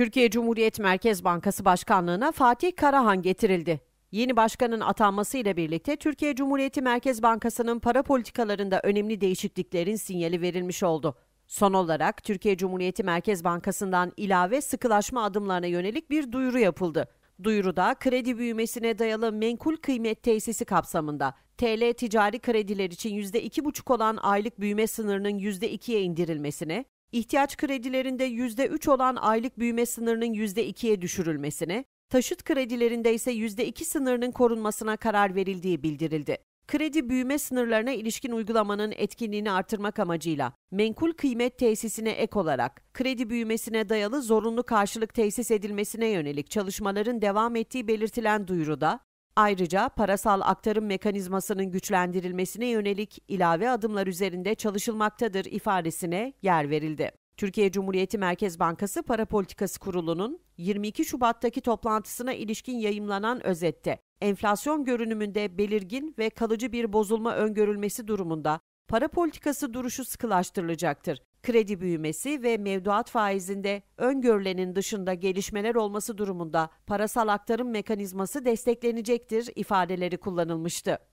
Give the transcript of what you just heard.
Türkiye Cumhuriyet Merkez Bankası Başkanlığı'na Fatih Karahan getirildi. Yeni başkanın atanmasıyla birlikte Türkiye Cumhuriyeti Merkez Bankası'nın para politikalarında önemli değişikliklerin sinyali verilmiş oldu. Son olarak Türkiye Cumhuriyeti Merkez Bankası'ndan ilave sıkılaşma adımlarına yönelik bir duyuru yapıldı. Duyuruda kredi büyümesine dayalı menkul kıymet tesisi kapsamında TL ticari krediler için %2,5 olan aylık büyüme sınırının %2'ye indirilmesine, ihtiyaç kredilerinde %3 olan aylık büyüme sınırının %2'ye düşürülmesine, taşıt kredilerinde ise %2 sınırının korunmasına karar verildiği bildirildi. Kredi büyüme sınırlarına ilişkin uygulamanın etkinliğini artırmak amacıyla menkul kıymet tesisine ek olarak kredi büyümesine dayalı zorunlu karşılık tesis edilmesine yönelik çalışmaların devam ettiği belirtilen duyuruda Ayrıca parasal aktarım mekanizmasının güçlendirilmesine yönelik ilave adımlar üzerinde çalışılmaktadır ifadesine yer verildi. Türkiye Cumhuriyeti Merkez Bankası Para Politikası Kurulu'nun 22 Şubat'taki toplantısına ilişkin yayımlanan özette, enflasyon görünümünde belirgin ve kalıcı bir bozulma öngörülmesi durumunda para politikası duruşu sıkılaştırılacaktır. Kredi büyümesi ve mevduat faizinde öngörülenin dışında gelişmeler olması durumunda parasal aktarım mekanizması desteklenecektir ifadeleri kullanılmıştı.